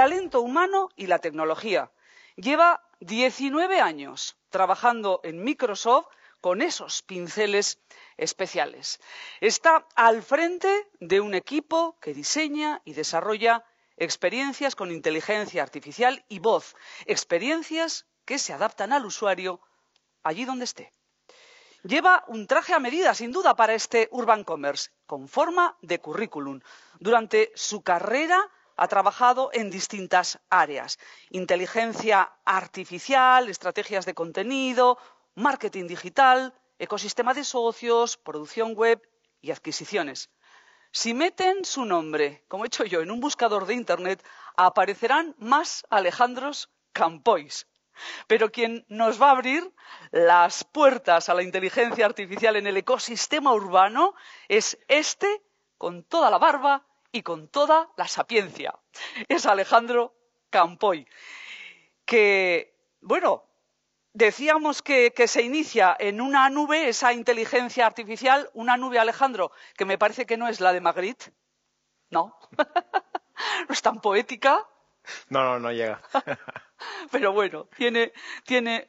talento humano y la tecnología. Lleva 19 años trabajando en Microsoft con esos pinceles especiales. Está al frente de un equipo que diseña y desarrolla experiencias con inteligencia artificial y voz, experiencias que se adaptan al usuario allí donde esté. Lleva un traje a medida, sin duda, para este Urban Commerce, con forma de currículum. Durante su carrera ha trabajado en distintas áreas. Inteligencia artificial, estrategias de contenido, marketing digital, ecosistema de socios, producción web y adquisiciones. Si meten su nombre, como he hecho yo, en un buscador de Internet, aparecerán más Alejandros Campois. Pero quien nos va a abrir las puertas a la inteligencia artificial en el ecosistema urbano es este, con toda la barba y con toda la sapiencia. Es Alejandro Campoy, que, bueno, decíamos que, se inicia en una nube, esa inteligencia artificial, una nube, Alejandro, que me parece que no es la de Magritte. No, no es tan poética. No, no, no llega. Pero bueno, tiene,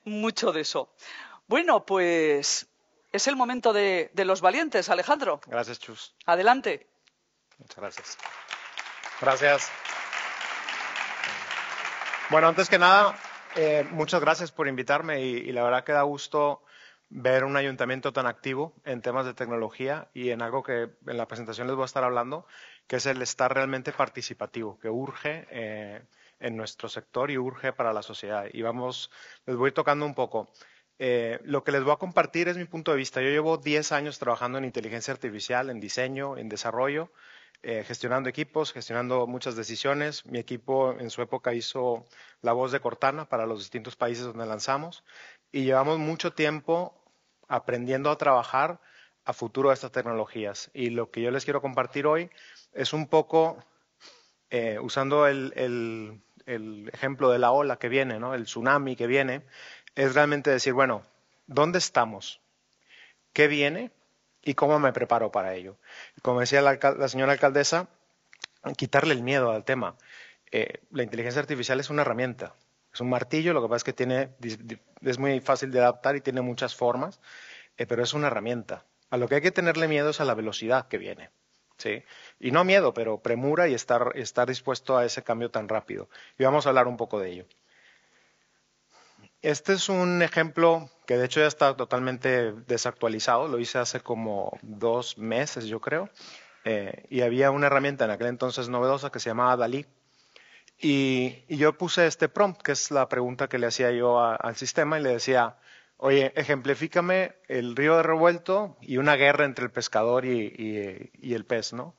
mucho de eso. Bueno, pues es el momento de, de los valientes, Alejandro. Gracias, Chus. Adelante. Muchas gracias. Gracias. Bueno, antes que nada, eh, muchas gracias por invitarme y, la verdad que da gusto ver un ayuntamiento tan activo en temas de tecnología y en algo que en la presentación les voy a estar hablando, que es el estar realmente participativo, que urge eh, en nuestro sector y urge para la sociedad. Y vamos, les voy tocando un poco. Eh, lo que les voy a compartir es mi punto de vista. Yo llevo 10 años trabajando en inteligencia artificial, en diseño, en desarrollo eh, gestionando equipos, gestionando muchas decisiones. Mi equipo en su época hizo la voz de Cortana para los distintos países donde lanzamos y llevamos mucho tiempo aprendiendo a trabajar a futuro de estas tecnologías. Y lo que yo les quiero compartir hoy es un poco, eh, usando el, ejemplo de la ola que viene, ¿no? el tsunami que viene, es realmente decir, bueno, ¿dónde estamos? ¿Qué viene? y cómo me preparo para ello. Como decía la, señora alcaldesa, quitarle el miedo al tema. Eh, la inteligencia artificial es una herramienta, es un martillo, lo que pasa es que es muy fácil de adaptar y tiene muchas formas, eh, pero es una herramienta. A lo que hay que tenerle miedo es a la velocidad que viene. ¿sí? Y no miedo, pero premura y estar dispuesto a ese cambio tan rápido. Y vamos a hablar un poco de ello. Este es un ejemplo que de hecho ya está totalmente desactualizado, lo hice hace como dos meses, yo creo, eh, y había una herramienta en aquel entonces novedosa que se llamaba Dalí. Y, yo puse este prompt, que es la pregunta que le hacía yo al sistema, y le decía, oye, ejemplifícame el río de revuelto y una guerra entre el pescador y, y el pez, ¿no?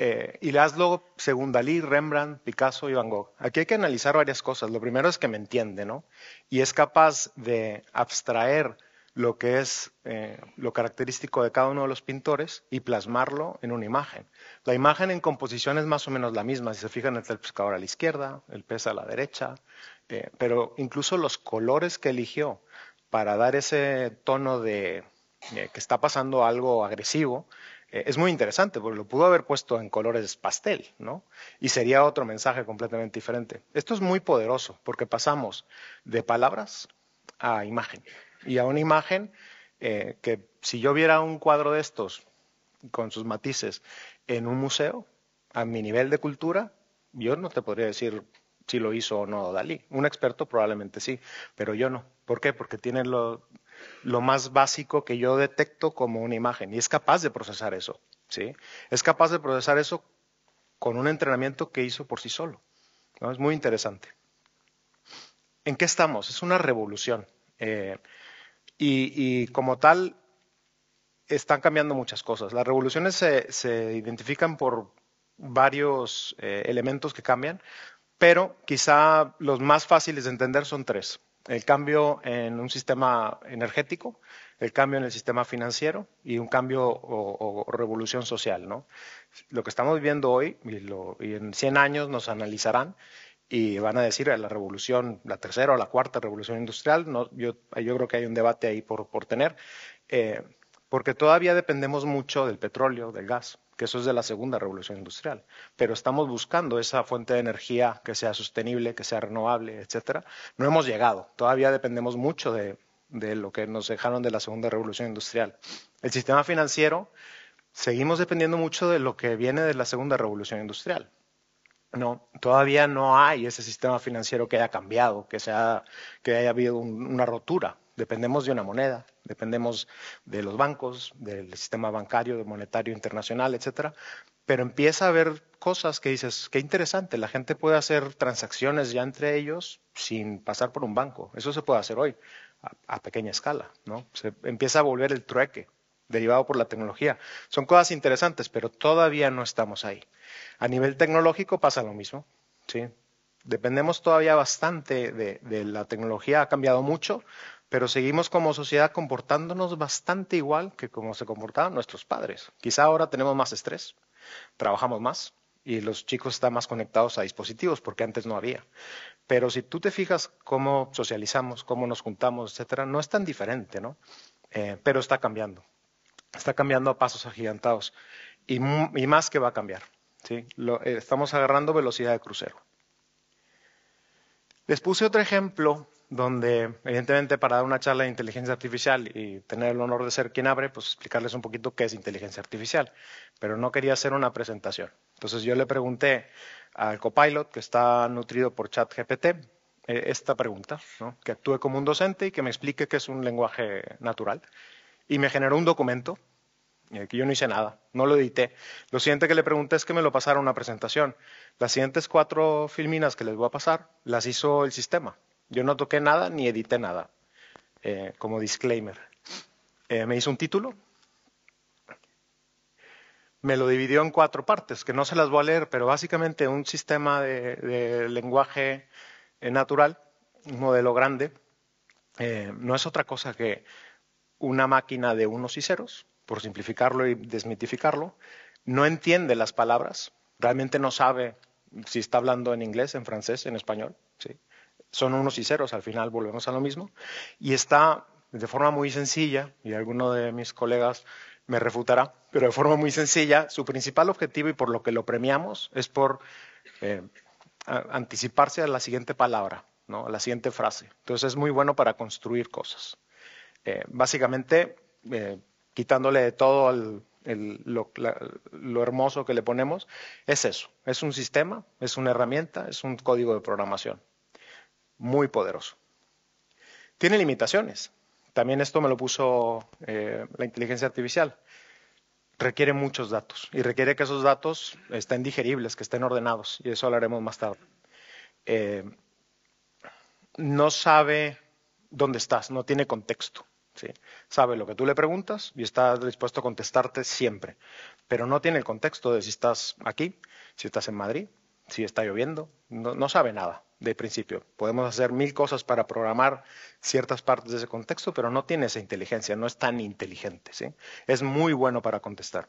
Eh, y las luego según Dalí, Rembrandt, Picasso y Van Gogh. Aquí hay que analizar varias cosas. Lo primero es que me entiende, ¿no? Y es capaz de abstraer lo que es eh, lo característico de cada uno de los pintores y plasmarlo en una imagen. La imagen en composición es más o menos la misma. Si se fijan, el pescador a la izquierda, el pez a la derecha, eh, pero incluso los colores que eligió para dar ese tono de eh, que está pasando algo agresivo, eh, es muy interesante porque lo pudo haber puesto en colores pastel, ¿no? Y sería otro mensaje completamente diferente. Esto es muy poderoso porque pasamos de palabras a imagen. Y a una imagen eh, que si yo viera un cuadro de estos con sus matices en un museo, a mi nivel de cultura, yo no te podría decir si lo hizo o no Dalí. Un experto probablemente sí, pero yo no. ¿Por qué? Porque tienen lo, lo más básico que yo detecto como una imagen y es capaz de procesar eso, ¿sí? Es capaz de procesar eso con un entrenamiento que hizo por sí solo. Es muy interesante. ¿En qué estamos? Es una revolución. Eh, y, como tal, están cambiando muchas cosas. Las revoluciones se, identifican por varios eh, elementos que cambian, pero quizá los más fáciles de entender son tres el cambio en un sistema energético, el cambio en el sistema financiero y un cambio o, revolución social. ¿no? Lo que estamos viviendo hoy y, en 100 años nos analizarán y van a decir la revolución, la tercera o la cuarta revolución industrial. yo, creo que hay un debate ahí por, tener, eh, porque todavía dependemos mucho del petróleo, del gas que eso es de la segunda revolución industrial. Pero estamos buscando esa fuente de energía que sea sostenible, que sea renovable, etcétera. No hemos llegado. Todavía dependemos mucho de, lo que nos dejaron de la segunda revolución industrial. El sistema financiero seguimos dependiendo mucho de lo que viene de la segunda revolución industrial. No, todavía no hay ese sistema financiero que haya cambiado, que, haya habido una rotura Dependemos de una moneda, dependemos de los bancos, del sistema bancario, monetario internacional, etcétera. Pero empieza a haber cosas que dices, qué interesante, la gente puede hacer transacciones ya entre ellos sin pasar por un banco. Eso se puede hacer hoy a, pequeña escala, ¿no? Se empieza a volver el trueque derivado por la tecnología. Son cosas interesantes, pero todavía no estamos ahí. A nivel tecnológico pasa lo mismo, ¿sí? Dependemos todavía bastante de la tecnología, ha cambiado mucho, pero seguimos como sociedad comportándonos bastante igual que como se comportaban nuestros padres. Quizá ahora tenemos más estrés, trabajamos más y los chicos están más conectados a dispositivos porque antes no había. Pero si tú te fijas cómo socializamos, cómo nos juntamos, etcétera, no es tan diferente, ¿no? Eh, pero está cambiando. Está cambiando a pasos agigantados y, más que va a cambiar. Eh, estamos agarrando velocidad de crucero. Les puse otro ejemplo donde, evidentemente, para dar una charla de inteligencia artificial y tener el honor de ser quien abre, pues explicarles un poquito qué es inteligencia artificial. Pero no quería hacer una presentación. Entonces yo le pregunté al copilot, que está nutrido por ChatGPT, GPT, eh, esta pregunta, que actúe como un docente y que me explique qué es un lenguaje natural. Y me generó un documento yo no hice nada, no lo edité. Lo siguiente que le pregunté es que me lo pasara una presentación. Las siguientes cuatro filminas que les voy a pasar las hizo el sistema. Yo no toqué nada ni edité nada, eh, como disclaimer. Eh, me hizo un título, me lo dividió en cuatro partes, que no se las voy a leer, pero básicamente un sistema de, lenguaje eh, natural, un modelo grande, no es otra cosa que una máquina de unos y ceros por simplificarlo y desmitificarlo, no entiende las palabras, realmente no sabe si está hablando en inglés, en francés, en español. Son unos y ceros, al final volvemos a lo mismo. Y está de forma muy sencilla, y alguno de mis colegas me refutará, pero de forma muy sencilla, su principal objetivo y por lo que lo premiamos es por eh, anticiparse a la siguiente palabra, ¿no? a la siguiente frase. Entonces es muy bueno para construir cosas. Eh, básicamente, eh, quitándole de todo lo, hermoso que le ponemos, es eso. Es un sistema, es una herramienta, es un código de programación. Muy poderoso. Tiene limitaciones. También esto me lo puso eh, la inteligencia artificial. Requiere muchos datos y requiere que esos datos estén digeribles, que estén ordenados, y eso hablaremos más tarde. Eh, no sabe dónde estás, no tiene contexto. Sabe lo que tú le preguntas y está dispuesto a contestarte siempre, pero no tiene el contexto de si estás aquí, si estás en Madrid, si está lloviendo, no, sabe nada de principio. Podemos hacer mil cosas para programar ciertas partes de ese contexto, pero no tiene esa inteligencia, no es tan inteligente. Es muy bueno para contestar.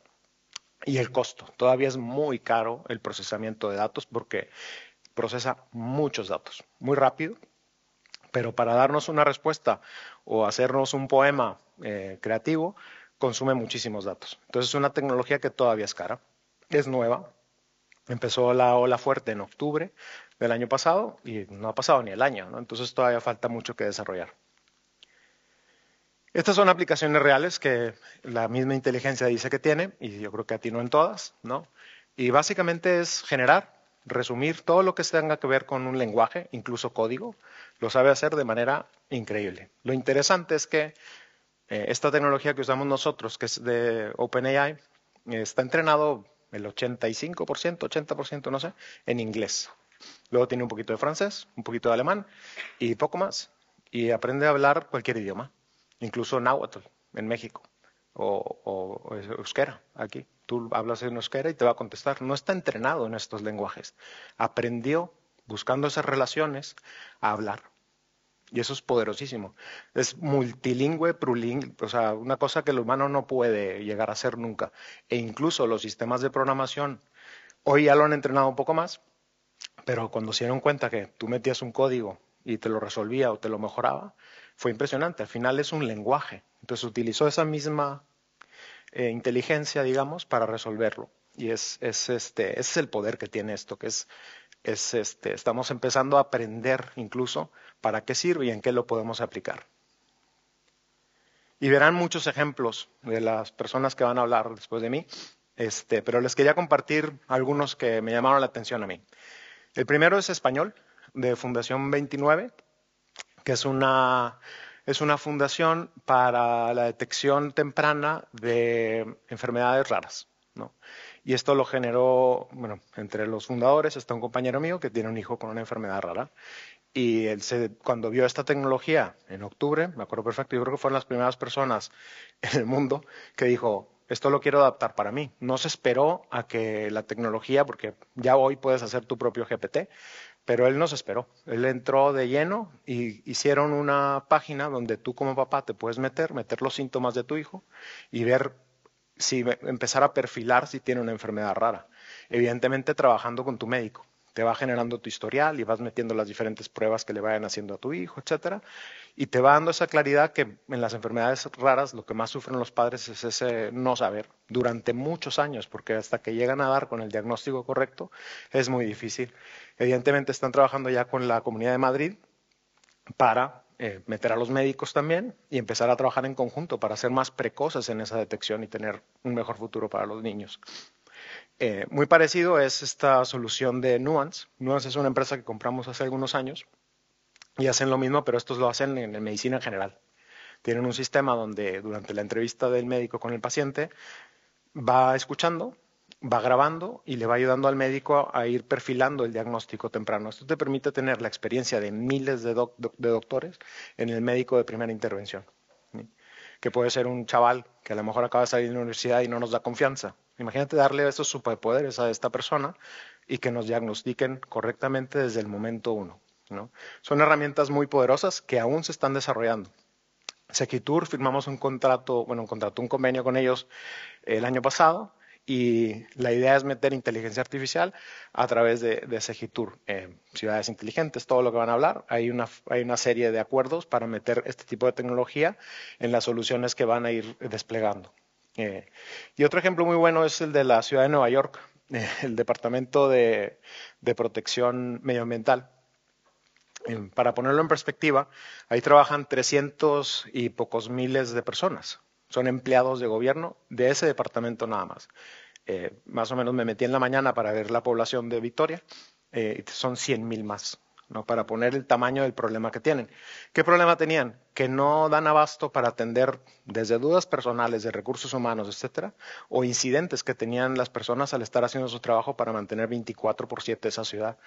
Y el costo. Todavía es muy caro el procesamiento de datos porque procesa muchos datos, muy rápido, pero para darnos una respuesta o hacernos un poema eh, creativo, consume muchísimos datos. Entonces es una tecnología que todavía es cara, es nueva. Empezó la ola fuerte en octubre del año pasado y no ha pasado ni el año, entonces todavía falta mucho que desarrollar. Estas son aplicaciones reales que la misma inteligencia dice que tiene, y yo creo que atinó en todas, ¿no? Y básicamente es generar resumir todo lo que tenga que ver con un lenguaje, incluso código, lo sabe hacer de manera increíble. Lo interesante es que eh, esta tecnología que usamos nosotros, que es de OpenAI, está entrenado el 85%, 80%, no sé, en inglés. Luego tiene un poquito de francés, un poquito de alemán y poco más. Y aprende a hablar cualquier idioma, incluso náhuatl en México o, o, euskera aquí. Tú hablas en euskera y te va a contestar. No está entrenado en estos lenguajes. Aprendió, buscando esas relaciones, a hablar. Y eso es poderosísimo. Es multilingüe, o sea, una cosa que el humano no puede llegar a hacer nunca. E incluso los sistemas de programación, hoy ya lo han entrenado un poco más, pero cuando se dieron cuenta que tú metías un código y te lo resolvía o te lo mejoraba, fue impresionante. Al final es un lenguaje entonces utilizó esa misma eh, inteligencia, digamos, para resolverlo. Y es, este, ese es el poder que tiene esto, que es, este, estamos empezando a aprender incluso para qué sirve y en qué lo podemos aplicar. Y verán muchos ejemplos de las personas que van a hablar después de mí, este, pero les quería compartir algunos que me llamaron la atención a mí. El primero es español, de Fundación 29, que es una es una fundación para la detección temprana de enfermedades raras. Y esto lo generó, bueno, entre los fundadores está un compañero mío que tiene un hijo con una enfermedad rara. Y él cuando vio esta tecnología en octubre, me acuerdo perfecto, yo creo que fueron las primeras personas en el mundo que dijo, esto lo quiero adaptar para mí. No se esperó a que la tecnología, porque ya hoy puedes hacer tu propio GPT, pero él nos esperó. Él entró de lleno y hicieron una página donde tú como papá te puedes meter, meter los síntomas de tu hijo y ver si empezar a perfilar si tiene una enfermedad rara. Evidentemente trabajando con tu médico te va generando tu historial y vas metiendo las diferentes pruebas que le vayan haciendo a tu hijo, etcétera, y te va dando esa claridad que en las enfermedades raras lo que más sufren los padres es ese no saber durante muchos años, porque hasta que llegan a dar con el diagnóstico correcto es muy difícil. Evidentemente están trabajando ya con la Comunidad de Madrid para eh, meter a los médicos también y empezar a trabajar en conjunto para ser más precoces en esa detección y tener un mejor futuro para los niños. Eh, muy parecido es esta solución de Nuance. Nuance es una empresa que compramos hace algunos años y hacen lo mismo, pero estos lo hacen en, la medicina en general. Tienen un sistema donde durante la entrevista del médico con el paciente va escuchando, va grabando y le va ayudando al médico a, ir perfilando el diagnóstico temprano. Esto te permite tener la experiencia de miles de, doctores en el médico de primera intervención que puede ser un chaval que a lo mejor acaba de salir de la universidad y no nos da confianza. Imagínate darle esos superpoderes a esta persona y que nos diagnostiquen correctamente desde el momento uno. Son herramientas muy poderosas que aún se están desarrollando. Sequitur firmamos un contrato, bueno, un contrato, un convenio con ellos el año pasado y la idea es meter inteligencia artificial a través de, de Segitur, eh, ciudades inteligentes, todo lo que van a hablar. Hay una, hay una serie de acuerdos para meter este tipo de tecnología en las soluciones que van a ir desplegando. Eh, y otro ejemplo muy bueno es el de la ciudad de Nueva York, eh, el Departamento de, de Protección Medioambiental. para ponerlo en perspectiva, ahí trabajan 300 y pocos miles de personas son empleados de gobierno de ese departamento nada más. Eh, más o menos me metí en la mañana para ver la población de Victoria, eh, son 100 mil más, ¿no? para poner el tamaño del problema que tienen. ¿Qué problema tenían? Que no dan abasto para atender desde dudas personales de recursos humanos, etcétera, o incidentes que tenían las personas al estar haciendo su trabajo para mantener 24 por 7 esa ciudad.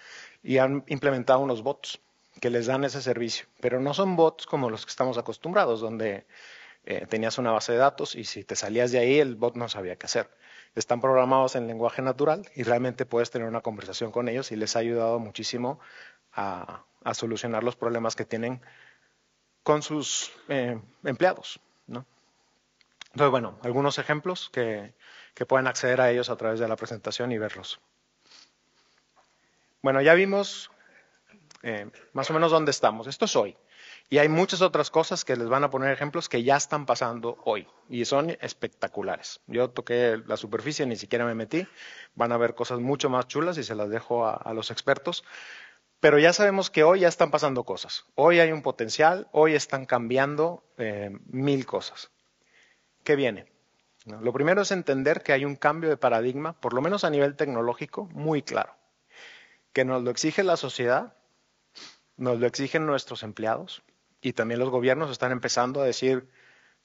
Y han implementado unos bots que les dan ese servicio, pero no son bots como los que estamos acostumbrados, donde eh, tenías una base de datos y si te salías de ahí, el bot no sabía qué hacer. Están programados en lenguaje natural y realmente puedes tener una conversación con ellos y les ha ayudado muchísimo a, solucionar los problemas que tienen con sus eh, empleados. Entonces, bueno, algunos ejemplos que, pueden acceder a ellos a través de la presentación y verlos. Bueno, ya vimos eh, más o menos dónde estamos. Esto es hoy. Y hay muchas otras cosas que les van a poner ejemplos que ya están pasando hoy y son espectaculares. Yo toqué la superficie, ni siquiera me metí. Van a ver cosas mucho más chulas y se las dejo a, los expertos. Pero ya sabemos que hoy ya están pasando cosas. Hoy hay un potencial, hoy están cambiando eh, mil cosas. ¿Qué viene? Lo primero es entender que hay un cambio de paradigma, por lo menos a nivel tecnológico, muy claro. Que nos lo exige la sociedad, nos lo exigen nuestros empleados, y también los gobiernos están empezando a decir,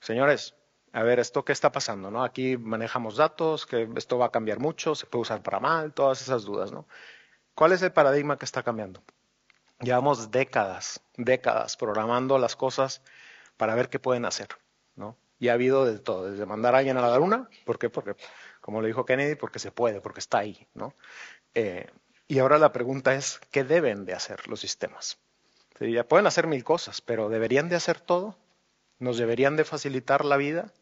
señores, a ver, ¿esto qué está pasando? ¿no? Aquí manejamos datos, que esto va a cambiar mucho, se puede usar para mal, todas esas dudas, ¿no? ¿Cuál es el paradigma que está cambiando? Llevamos décadas, décadas programando las cosas para ver qué pueden hacer, ¿no? Y ha habido de todo, desde mandar a alguien a la luna, ¿por qué? Porque, como le dijo Kennedy, porque se puede, porque está ahí, ¿no? Eh, y ahora la pregunta es, ¿qué deben de hacer los sistemas? Este, ya pueden hacer mil cosas, pero deberían de hacer todo. Nos deberían de facilitar la vida.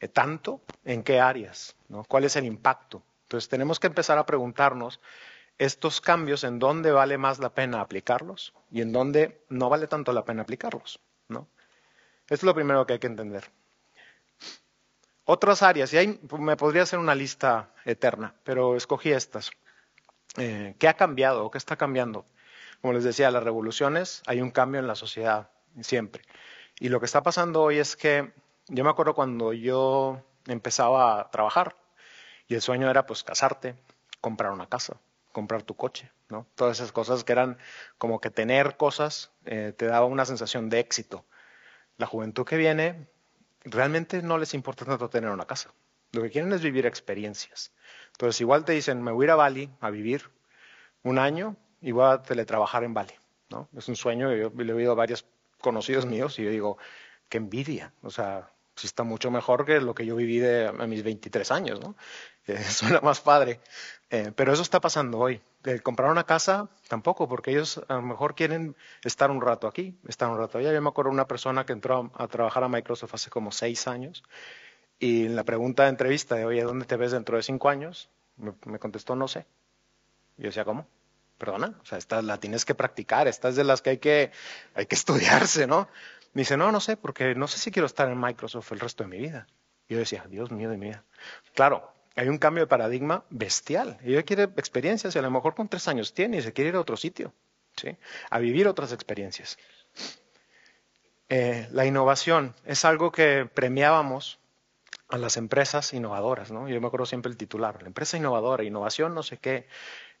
Eh, ¿Tanto? ¿En qué áreas? ¿no? ¿Cuál es el impacto? Entonces tenemos que empezar a preguntarnos estos cambios en dónde vale más la pena aplicarlos y en dónde no vale tanto la pena aplicarlos. ¿no? Esto es lo primero que hay que entender. Otras áreas, y ahí me podría hacer una lista eterna, pero escogí estas. Eh, ¿Qué ha cambiado? o ¿Qué está cambiando? Como les decía, las revoluciones, hay un cambio en la sociedad, siempre. Y lo que está pasando hoy es que yo me acuerdo cuando yo empezaba a trabajar y el sueño era pues casarte, comprar una casa, comprar tu coche, ¿no? Todas esas cosas que eran como que tener cosas eh, te daba una sensación de éxito. La juventud que viene realmente no les importa tanto tener una casa. Lo que quieren es vivir experiencias. Entonces igual te dicen, me voy a ir a Bali a vivir un año y voy a teletrabajar en Bali. ¿no? Es un sueño, yo le he oído a varios conocidos míos y yo digo, qué envidia, o sea, si está mucho mejor que lo que yo viví de, a mis 23 años, ¿no? Eh, suena más padre, eh, pero eso está pasando hoy. El eh, comprar una casa tampoco, porque ellos a lo mejor quieren estar un rato aquí, estar un rato allá. Yo me acuerdo de una persona que entró a, trabajar a Microsoft hace como seis años y en la pregunta de entrevista de, oye, ¿dónde te ves dentro de cinco años? Me, contestó, no sé. yo decía, ¿cómo? perdona, o sea, esta la tienes que practicar, esta es de las que hay que, hay que estudiarse, ¿no? Me dice, no, no sé, porque no sé si quiero estar en Microsoft el resto de mi vida. Y yo decía, Dios mío de mi Claro, hay un cambio de paradigma bestial. Ella quiere experiencias y a lo mejor con tres años tiene y se quiere ir a otro sitio, ¿sí? A vivir otras experiencias. Eh, la innovación es algo que premiábamos a las empresas innovadoras, ¿no? Yo me acuerdo siempre el titular, la empresa innovadora, innovación no sé qué.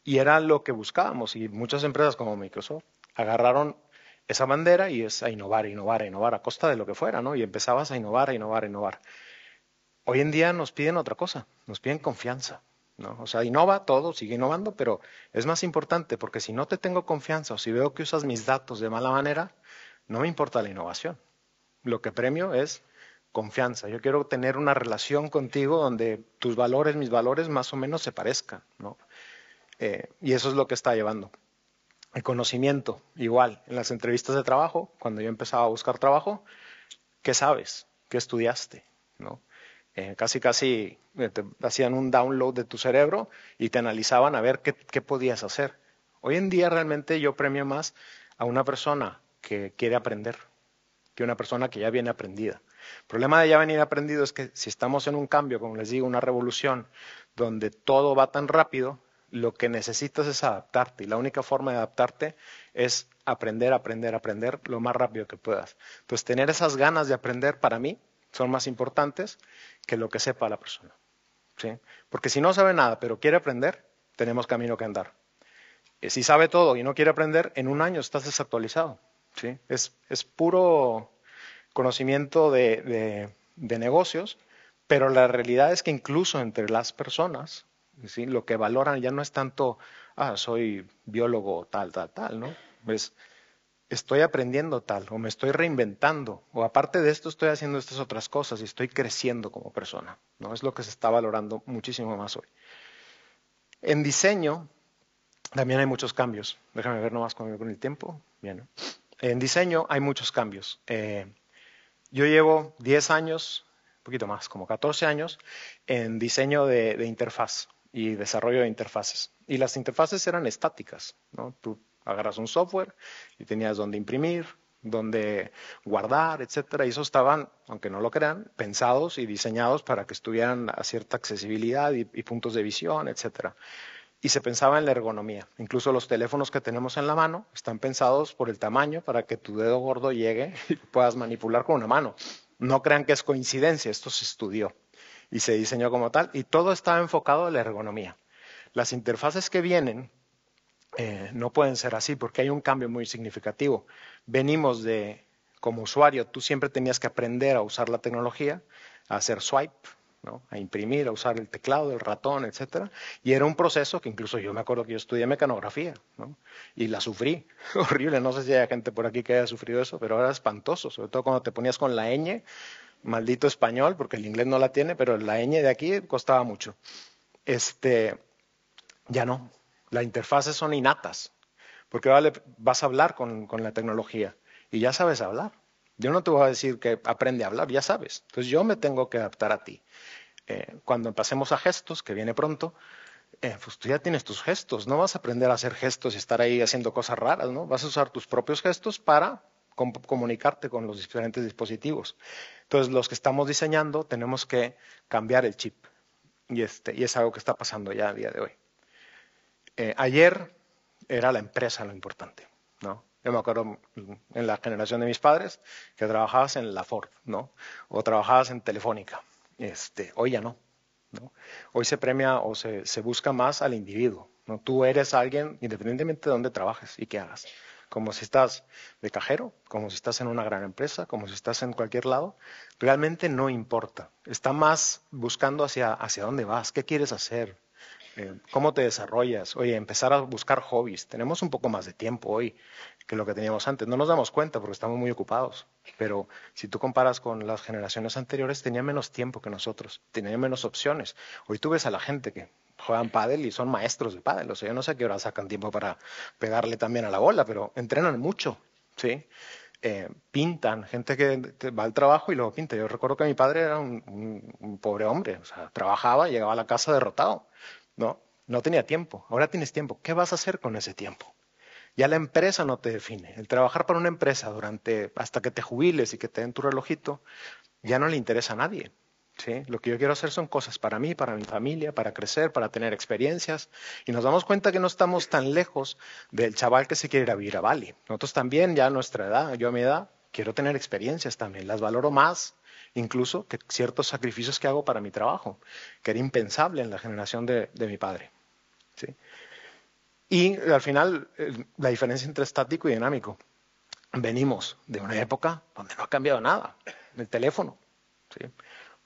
Y era lo que buscábamos. Y muchas empresas como Microsoft agarraron esa bandera y es a innovar, innovar, innovar, a costa de lo que fuera, ¿no? Y empezabas a innovar, innovar, innovar. Hoy en día nos piden otra cosa, nos piden confianza, ¿no? O sea, innova todo, sigue innovando, pero es más importante porque si no te tengo confianza o si veo que usas mis datos de mala manera, no me importa la innovación. Lo que premio es confianza. Yo quiero tener una relación contigo donde tus valores, mis valores, más o menos se parezcan, ¿no? Eh, y eso es lo que está llevando. El conocimiento, igual, en las entrevistas de trabajo, cuando yo empezaba a buscar trabajo, ¿qué sabes? ¿Qué estudiaste? Eh, casi, casi eh, te hacían un download de tu cerebro y te analizaban a ver qué, podías hacer. Hoy en día realmente yo premio más a una persona que quiere aprender que a una persona que ya viene aprendida. El problema de ya venir aprendido es que si estamos en un cambio, como les digo, una revolución, donde todo va tan rápido, lo que necesitas es adaptarte y la única forma de adaptarte es aprender, aprender, aprender lo más rápido que puedas. Entonces, tener esas ganas de aprender para mí son más importantes que lo que sepa la persona. ¿sí? Porque si no sabe nada, pero quiere aprender, tenemos camino que andar. Eh, si sabe todo y no quiere aprender, en un año estás desactualizado. ¿sí? Es, puro conocimiento de negocios, pero la realidad es que incluso entre las personas lo que valoran ya no es tanto, ah, soy biólogo tal, tal, tal, ¿no? Pues estoy aprendiendo tal, o me estoy reinventando, o aparte de esto estoy haciendo estas otras cosas y estoy creciendo como persona, ¿no? Es lo que se está valorando muchísimo más hoy. En diseño también hay muchos cambios. Déjame ver nomás con el tiempo. Bien. ¿no? En diseño hay muchos cambios. Eh, yo llevo 10 años, un poquito más, como 14 años, en diseño de interfaz y desarrollo de interfaces. Y las interfaces eran estáticas, Tú agarras un software y tenías donde imprimir, donde guardar, etcétera. Y eso estaban, aunque no lo crean, pensados y diseñados para que estuvieran a cierta accesibilidad y, y puntos de visión, etcétera. Y se pensaba en la ergonomía. Incluso los teléfonos que tenemos en la mano están pensados por el tamaño para que tu dedo gordo llegue y puedas manipular con una mano. No crean que es coincidencia, esto se estudió y se diseñó como tal, y todo estaba enfocado a la ergonomía. Las interfaces que vienen eh, no pueden ser así porque hay un cambio muy significativo. Venimos de, como usuario, tú siempre tenías que aprender a usar la tecnología, a hacer swipe, a imprimir, a usar el teclado, el ratón, etc. Y era un proceso que incluso yo me acuerdo que yo estudié mecanografía y la sufrí. Horrible, no sé si hay gente por aquí que haya sufrido eso, pero era espantoso, sobre todo cuando te ponías con la ñ maldito español, porque el inglés no la tiene, pero la ñ de aquí costaba mucho. Este, ya no. Las interfaces son innatas, porque vas a hablar con, la tecnología y ya sabes hablar. Yo no te voy a decir que aprende a hablar, ya sabes. Entonces yo me tengo que adaptar a ti. Eh, cuando pasemos a gestos, que viene pronto, eh, pues tú ya tienes tus gestos. No vas a aprender a hacer gestos y estar ahí haciendo cosas raras, ¿no? Vas a usar tus propios gestos para comunicarte con los diferentes dispositivos. Entonces, los que estamos diseñando tenemos que cambiar el chip. Y, este, y es algo que está pasando ya a día de hoy. Eh, ayer era la empresa lo importante, ¿no? Yo me acuerdo mm, en la generación de mis padres que trabajabas en la Ford, ¿no? O trabajabas en Telefónica. Este, hoy ya no, Hoy se premia o se, busca más al individuo, ¿no? Tú eres alguien independientemente de dónde trabajes y qué hagas como si estás de cajero, como si estás en una gran empresa, como si estás en cualquier lado, realmente no importa. Está más buscando hacia, dónde vas, qué quieres hacer, eh, cómo te desarrollas. Oye, empezar a buscar hobbies. Tenemos un poco más de tiempo hoy que lo que teníamos antes. No nos damos cuenta porque estamos muy ocupados, pero si tú comparas con las generaciones anteriores, tenían menos tiempo que nosotros, tenían menos opciones. Hoy tú ves a la gente que juegan pádel y son maestros de pádel. O sea, yo no sé a qué hora sacan tiempo para pegarle también a la bola, pero entrenan mucho, ¿sí? Eh, pintan, gente que va al trabajo y luego pinta. Yo recuerdo que mi padre era un, pobre hombre, o sea, trabajaba, y llegaba a la casa derrotado, ¿no? No tenía tiempo. Ahora tienes tiempo. ¿Qué vas a hacer con ese tiempo? Ya la empresa no te define. El trabajar para una empresa durante hasta que te jubiles y que te den tu relojito, ya no le interesa a nadie. ¿sí? Lo que yo quiero hacer son cosas para mí, para mi familia, para crecer, para tener experiencias. Y nos damos cuenta que no estamos tan lejos del chaval que se quiere ir a vivir a Bali. Nosotros también, ya a nuestra edad, yo a mi edad, quiero tener experiencias también, las valoro más incluso que ciertos sacrificios que hago para mi trabajo, que era impensable en la generación de, mi padre. Y al final, la diferencia entre estático y dinámico. Venimos de una época donde no ha cambiado nada, el teléfono. ¿sí?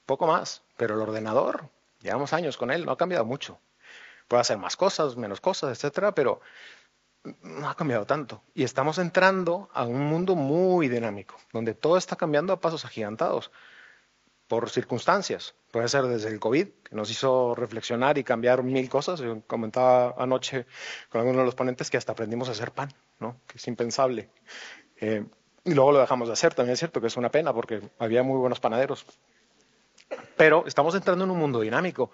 poco más, pero el ordenador, llevamos años con él, no ha cambiado mucho. Puede hacer más cosas, menos cosas, etcétera, pero no ha cambiado tanto. Y estamos entrando a un mundo muy dinámico, donde todo está cambiando a pasos agigantados, por circunstancias. Puede ser desde el COVID, que nos hizo reflexionar y cambiar mil cosas. comentaba anoche con alguno de los ponentes que hasta aprendimos a hacer pan, ¿no? que es impensable. Eh, y luego lo dejamos de hacer, también es cierto que es una pena porque había muy buenos panaderos, pero estamos entrando en un mundo dinámico.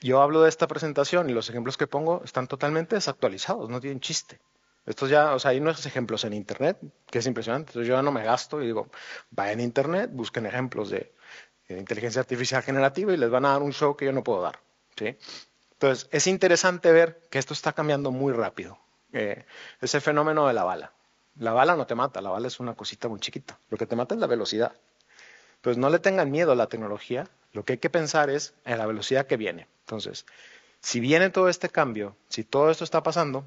Yo hablo de esta presentación y los ejemplos que pongo están totalmente desactualizados, no tienen chiste. Estos ya, o sea, hay nuevos ejemplos en Internet, que es impresionante. yo ya no me gasto y digo, vayan a Internet, busquen ejemplos de, eh, inteligencia artificial generativa y les van a dar un show que yo no puedo dar. Entonces es interesante ver que esto está cambiando muy rápido. Eh, ese fenómeno de la bala. La bala no te mata, la bala es una cosita muy chiquita. Lo que te mata es la velocidad. Pues no le tengan miedo a la tecnología, lo que hay que pensar es en la velocidad que viene. Entonces, si viene todo este cambio, si todo esto está pasando,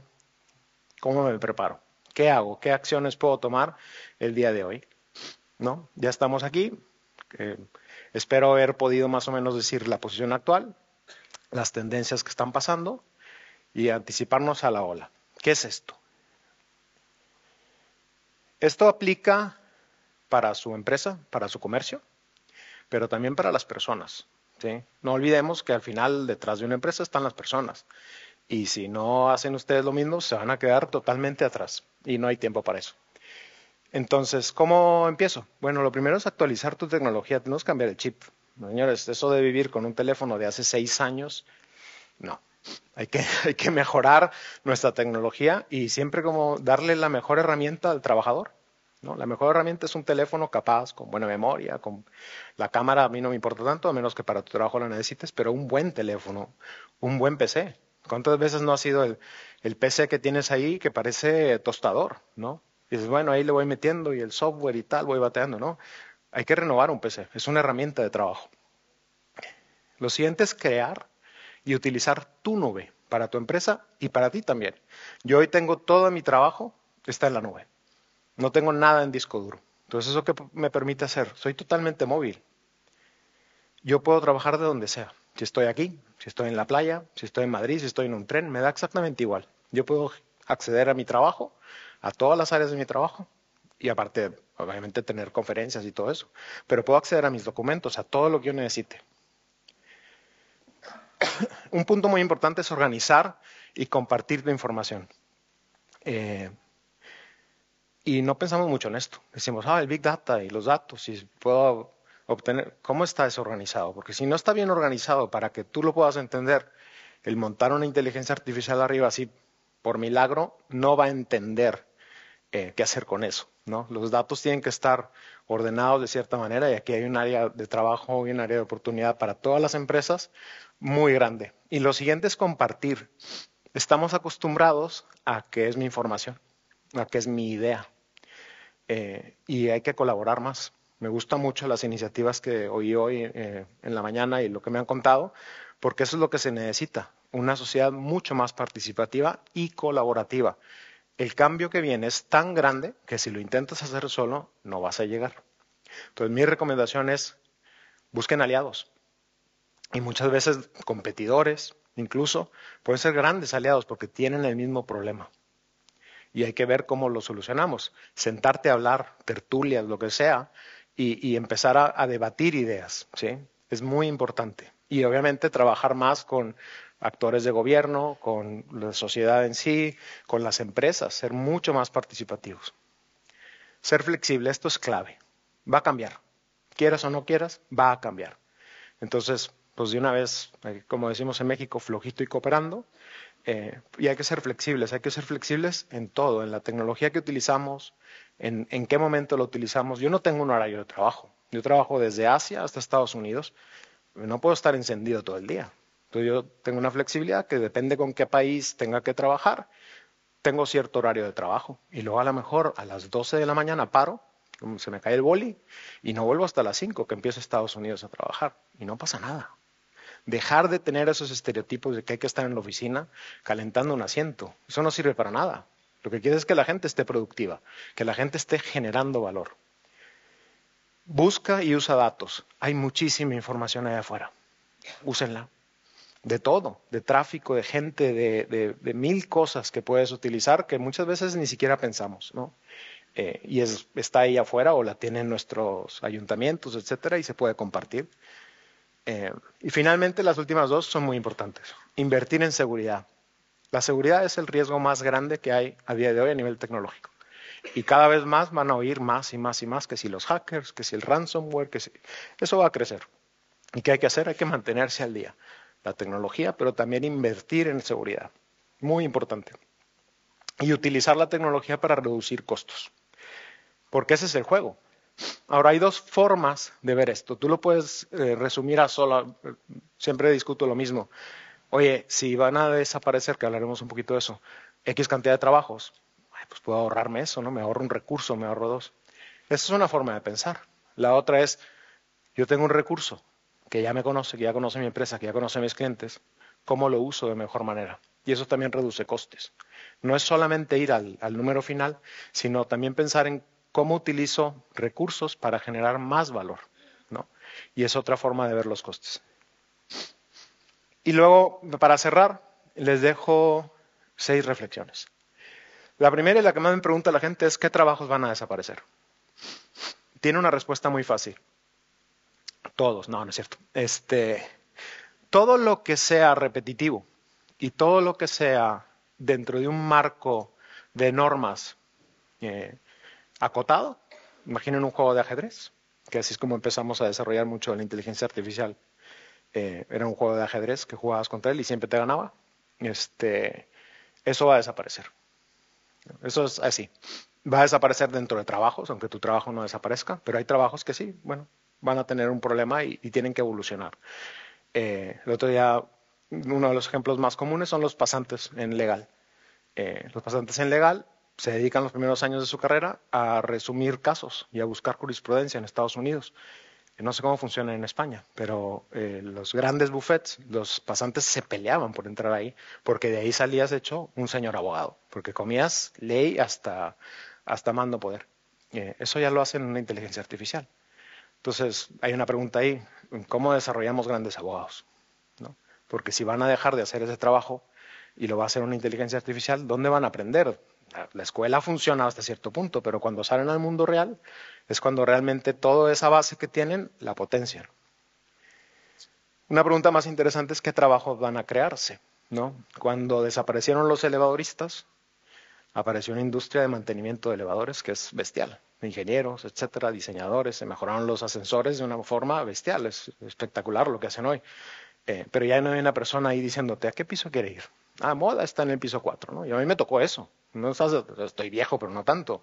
¿cómo me preparo? ¿Qué hago? ¿Qué acciones puedo tomar el día de hoy? ¿No? Ya estamos aquí. Eh, espero haber podido más o menos decir la posición actual, las tendencias que están pasando y anticiparnos a la ola. ¿Qué es esto? Esto aplica para su empresa, para su comercio, pero también para las personas. No olvidemos que al final detrás de una empresa están las personas. Y si no hacen ustedes lo mismo, se van a quedar totalmente atrás y no hay tiempo para eso. Entonces, ¿cómo empiezo? Bueno, lo primero es actualizar tu tecnología, tenemos que cambiar el chip. Señores, eso de vivir con un teléfono de hace seis años, no. Hay que, hay que mejorar nuestra tecnología y siempre como darle la mejor herramienta al trabajador. La mejor herramienta es un teléfono capaz, con buena memoria, con la cámara, a mí no me importa tanto, a menos que para tu trabajo la necesites, pero un buen teléfono, un buen PC. ¿Cuántas veces no ha sido el, PC que tienes ahí que parece tostador, ¿no? Y dices, bueno, ahí le voy metiendo y el software y tal, voy bateando, ¿no? Hay que renovar un PC, es una herramienta de trabajo. Lo siguiente es crear y utilizar tu nube para tu empresa y para ti también. Yo hoy tengo todo mi trabajo, está en la nube. No tengo nada en disco duro. Entonces, ¿eso qué me permite hacer? Soy totalmente móvil. Yo puedo trabajar de donde sea. Si estoy aquí, si estoy en la playa, si estoy en Madrid, si estoy en un tren, me da exactamente igual. Yo puedo acceder a mi trabajo, a todas las áreas de mi trabajo, y aparte, obviamente, tener conferencias y todo eso. Pero puedo acceder a mis documentos, a todo lo que yo necesite. un punto muy importante es organizar y compartir la información. Eh, y no pensamos mucho en esto. Decimos, ah, el Big Data y los datos, si puedo obtener, ¿cómo está desorganizado? Porque si no está bien organizado para que tú lo puedas entender, el montar una inteligencia artificial arriba así por milagro no va a entender eh, qué hacer con eso. Los datos tienen que estar ordenados de cierta manera y aquí hay un área de trabajo y un área de oportunidad para todas las empresas muy grande. Y lo siguiente es compartir. Estamos acostumbrados a qué es mi información, a qué es mi idea, eh, y hay que colaborar más. Me gustan mucho las iniciativas que oí hoy eh, en la mañana y lo que me han contado, porque eso es lo que se necesita, una sociedad mucho más participativa y colaborativa. El cambio que viene es tan grande que si lo intentas hacer solo, no vas a llegar. Entonces, mi recomendación es busquen aliados. Y muchas veces competidores, incluso, pueden ser grandes aliados porque tienen el mismo problema y hay que ver cómo lo solucionamos. Sentarte a hablar, tertulias, lo que sea, y, empezar a, a, debatir ideas, ¿sí? Es muy importante. Y obviamente trabajar más con actores de gobierno, con la sociedad en sí, con las empresas, ser mucho más participativos. Ser flexible, esto es clave. Va a cambiar. Quieras o no quieras, va a cambiar. Entonces, pues de una vez, eh, como decimos en México, flojito y cooperando, eh, y hay que ser flexibles, hay que ser flexibles en todo, en la tecnología que utilizamos, en, qué momento lo utilizamos. Yo no tengo un horario de trabajo. Yo trabajo desde Asia hasta Estados Unidos. No puedo estar encendido todo el día. Entonces yo tengo una flexibilidad que depende con qué país tenga que trabajar. Tengo cierto horario de trabajo y luego a lo mejor a las 12 de la mañana paro, se me cae el boli y no vuelvo hasta las 5 que empiezo Estados Unidos a trabajar y no pasa nada dejar de tener esos estereotipos de que hay que estar en la oficina calentando un asiento. Eso no sirve para nada. Lo que quieres es que la gente esté productiva, que la gente esté generando valor. Busca y usa datos. Hay muchísima información ahí afuera. Úsenla. De todo, de tráfico, de gente, de, mil cosas que puedes utilizar que muchas veces ni siquiera pensamos, ¿no? Eh, y está ahí afuera o la tienen nuestros ayuntamientos, etcétera, y se puede compartir. Eh, y finalmente, las últimas dos son muy importantes. Invertir en seguridad. La seguridad es el riesgo más grande que hay a día de hoy a nivel tecnológico. Y cada vez más van a oír más y más y más que si los hackers, que si el ransomware, que si... Eso va a crecer. ¿Y qué hay que hacer? Hay que mantenerse al día. La tecnología, pero también invertir en seguridad. Muy importante. Y utilizar la tecnología para reducir costos. Porque ese es el juego. Ahora, hay dos formas de ver esto. Tú lo puedes eh, resumir a solo, siempre discuto lo mismo. Oye, si van a desaparecer, que hablaremos un poquito de eso, X cantidad de trabajos, pues puedo ahorrarme eso, ¿no? Me ahorro un recurso, me ahorro dos. Esa es una forma de pensar. La otra es, yo tengo un recurso que ya me conoce, que ya conoce mi empresa, que ya conoce mis clientes, ¿cómo lo uso de mejor manera? Y eso también reduce costes. No es solamente ir al número final, sino también pensar en cómo utilizo recursos para generar más valor, Y es otra forma de ver los costes. Y luego, para cerrar, les dejo seis reflexiones. La primera y la que más me pregunta la gente es qué trabajos van a desaparecer. Tiene una respuesta muy fácil. Todos, no, no es cierto. Este, todo lo que sea repetitivo y todo lo que sea dentro de un marco de normas eh, acotado. Imaginen un juego de ajedrez, que así es como empezamos a desarrollar mucho la inteligencia artificial. Eh, era un juego de ajedrez que jugabas contra él y siempre te ganaba. Este, eso va a desaparecer. Eso es así. Va a desaparecer dentro de trabajos, aunque tu trabajo no desaparezca, pero hay trabajos que sí, bueno, van a tener un problema y, tienen que evolucionar. Eh, el otro día, uno de los ejemplos más comunes son los pasantes en legal. Eh, los pasantes en legal se dedican los primeros años de su carrera a resumir casos y a buscar jurisprudencia en Estados Unidos. Eh, no sé cómo funciona en España, pero eh, los grandes buffets, los pasantes se peleaban por entrar ahí, porque de ahí salías hecho un señor abogado, porque comías ley hasta, hasta mando poder. Eh, eso ya lo hacen en una inteligencia artificial. Entonces, hay una pregunta ahí, ¿cómo desarrollamos grandes abogados? ¿No? Porque si van a dejar de hacer ese trabajo y lo va a hacer una inteligencia artificial, ¿dónde van a aprender la escuela funciona hasta cierto punto, pero cuando salen al mundo real es cuando realmente toda esa base que tienen la potencian. Una pregunta más interesante es qué trabajos van a crearse. ¿no? Cuando desaparecieron los elevadoristas, apareció una industria de mantenimiento de elevadores que es bestial. Ingenieros, etcétera, diseñadores, se mejoraron los ascensores de una forma bestial. Es espectacular lo que hacen hoy. Eh, pero ya no hay una persona ahí diciéndote, ¿a qué piso quiere ir? Ah, moda está en el piso 4, ¿no? Y a mí me tocó eso no pues, estoy viejo, pero no tanto,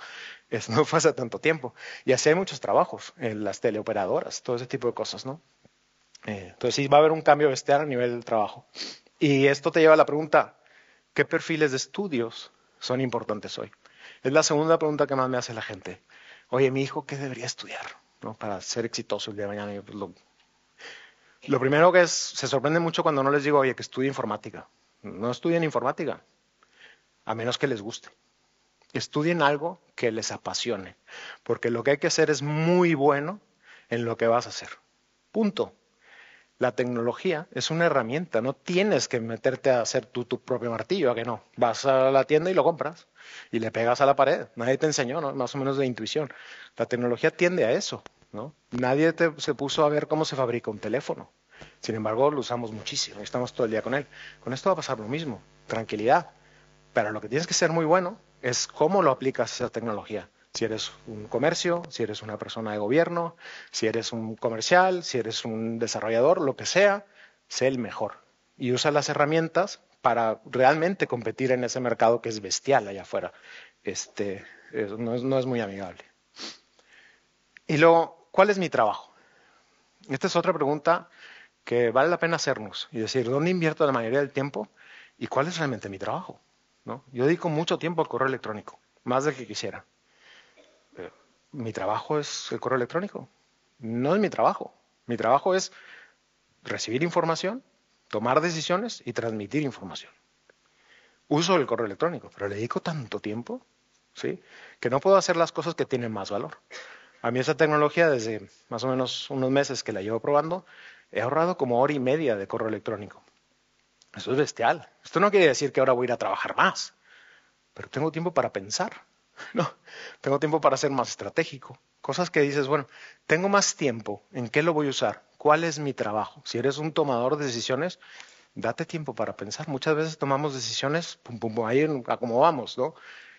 no fue tanto tiempo. Y así hay muchos trabajos, en las teleoperadoras, todo ese tipo de cosas, ¿no? Eh, entonces sí va a haber un cambio bestial a nivel del trabajo. Y esto te lleva a la pregunta, ¿qué perfiles de estudios son importantes hoy? Es la segunda pregunta que más me hace la gente. Oye, mi hijo, ¿qué debería estudiar ¿no? para ser exitoso el día de mañana? Pues, lo, lo primero que es, se sorprende mucho cuando no les digo, oye, que estudie informática. No estudien informática a menos que les guste. Estudien algo que les apasione, porque lo que hay que hacer es muy bueno en lo que vas a hacer. Punto. La tecnología es una herramienta, no tienes que meterte a hacer tú tu propio martillo, a que no. Vas a la tienda y lo compras y le pegas a la pared. Nadie te enseñó, más o menos de intuición. La tecnología tiende a eso, ¿no? Nadie se puso a ver cómo se fabrica un teléfono. Sin embargo, lo usamos muchísimo estamos todo el día con él. Con esto va a pasar lo mismo. Tranquilidad pero lo que tienes que ser muy bueno es cómo lo aplicas esa tecnología. Si eres un comercio, si eres una persona de gobierno, si eres un comercial, si eres un desarrollador, lo que sea, sé el mejor. Y usa las herramientas para realmente competir en ese mercado que es bestial allá afuera. Este, no, es, no es muy amigable. Y luego, ¿cuál es mi trabajo? Esta es otra pregunta que vale la pena hacernos y decir, ¿dónde invierto la mayoría del tiempo y cuál es realmente mi trabajo? ¿no? Yo dedico mucho tiempo al correo electrónico, más del que quisiera. Eh, mi trabajo es el correo electrónico, no es mi trabajo. Mi trabajo es recibir información, tomar decisiones y transmitir información. Uso el correo electrónico, pero le dedico tanto tiempo, ¿sí? Que no puedo hacer las cosas que tienen más valor. A mí esa tecnología, desde más o menos unos meses que la llevo probando, he ahorrado como hora y media de correo electrónico. Eso es bestial. Esto no quiere decir que ahora voy a ir a trabajar más, pero tengo tiempo para pensar, ¿no? Tengo tiempo para ser más estratégico. Cosas que dices, bueno, tengo más tiempo, ¿en qué lo voy a usar? ¿Cuál es mi trabajo? Si eres un tomador de decisiones, date tiempo para pensar. Muchas veces tomamos decisiones, pum, pum, pum, ahí acomodamos, ¿no?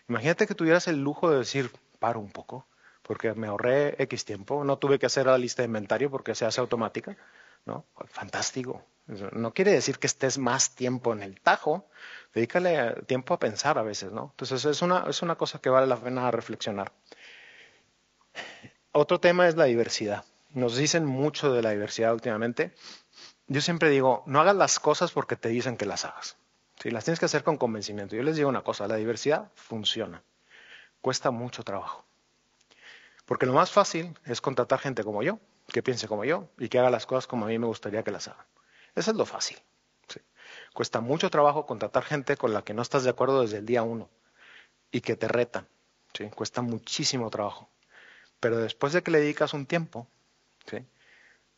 Imagínate que tuvieras el lujo de decir, paro un poco, porque me ahorré X tiempo, no tuve que hacer la lista de inventario porque se hace automática Fantástico. No quiere decir que estés más tiempo en el tajo, dedícale tiempo a pensar a veces, ¿no? Entonces es una, cosa que vale la pena reflexionar. Otro tema es la diversidad. Nos dicen mucho de la diversidad últimamente. Yo siempre digo, no hagas las cosas porque te dicen que las hagas. si Las tienes que hacer con convencimiento. Yo les digo una cosa, la diversidad funciona. Cuesta mucho trabajo. Porque lo más fácil es contratar gente como yo, que piense como yo y que haga las cosas como a mí me gustaría que las haga. Eso es lo fácil. Cuesta mucho trabajo contratar gente con la que no estás de acuerdo desde el día uno y que te retan. Cuesta muchísimo trabajo. Pero después de que le dedicas un tiempo,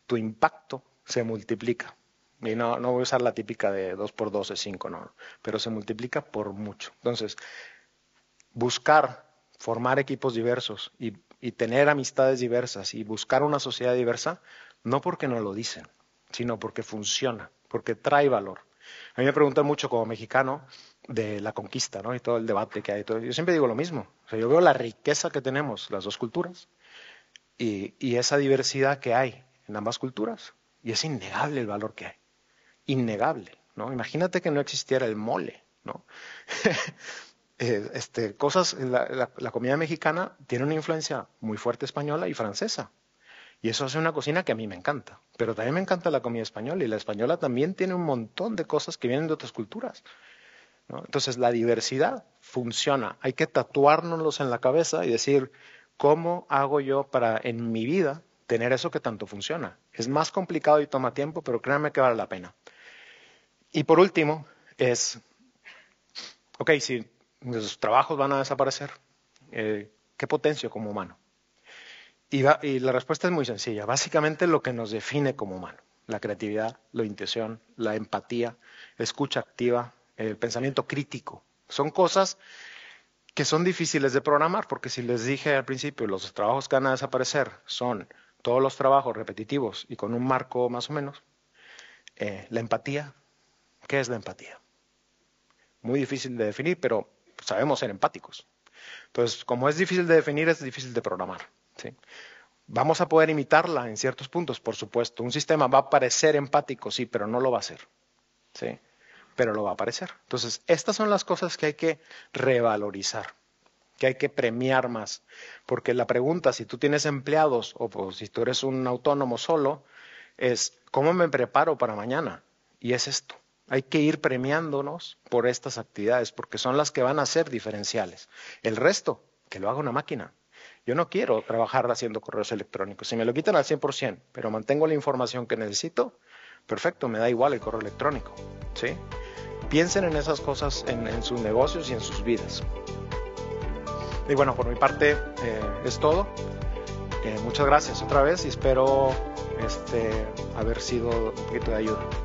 tu impacto se multiplica. Y no, voy a usar la típica de 2 por 2 es 5, no, pero se multiplica por mucho. Entonces, buscar formar equipos diversos y y tener amistades diversas y buscar una sociedad diversa, no porque no lo dicen, sino porque funciona, porque trae valor. A mí me preguntan mucho como mexicano de la conquista ¿no? y todo el debate que hay. Todo. Yo siempre digo lo mismo. O sea, yo veo la riqueza que tenemos, las dos culturas, y, y esa diversidad que hay en ambas culturas. Y es innegable el valor que hay. Innegable. ¿no? Imagínate que no existiera el mole. ¿no? Eh, este, cosas, la, comida mexicana tiene una influencia muy fuerte española y francesa. Y eso hace una cocina que a mí me encanta. Pero también me encanta la comida española y la española también tiene un montón de cosas que vienen de otras culturas. Entonces la diversidad funciona. Hay que tatuárnoslos en la cabeza y decir, ¿cómo hago yo para en mi vida tener eso que tanto funciona? Es más complicado y toma tiempo, pero créanme que vale la pena. Y por último, es, ok, si ¿Los trabajos van a desaparecer. Eh, ¿Qué potencio como humano? Y, la respuesta es muy sencilla. Básicamente lo que nos define como humano. La creatividad, la intuición, la empatía, escucha activa, el pensamiento crítico. Son cosas que son difíciles de programar, porque si les dije al principio, los trabajos que van a desaparecer son todos los trabajos repetitivos y con un marco más o menos, eh, la empatía, ¿qué es la empatía? Muy difícil de definir, pero sabemos ser empáticos. Entonces, como es difícil de definir, es difícil de programar. Vamos a poder imitarla en ciertos puntos, por supuesto. Un sistema va a parecer empático, sí, pero no lo va a ser. ¿sí? Pero lo va a parecer. Entonces, estas son las cosas que hay que revalorizar, que hay que premiar más. Porque la pregunta, si tú tienes empleados o si tú eres un autónomo solo, es, ¿cómo me preparo para mañana? Y es esto. Hay que ir premiándonos por estas actividades porque son las que van a ser diferenciales. El resto, que lo haga una máquina. Yo no quiero trabajar haciendo correos electrónicos. Si me lo quitan al 100%, pero mantengo la información que necesito, perfecto, me da igual el correo electrónico. ¿sí? Piensen en esas cosas en, sus negocios y en sus vidas. Y bueno, por mi parte eh, es todo. Eh, muchas gracias otra vez y espero este, haber sido un poquito de ayuda.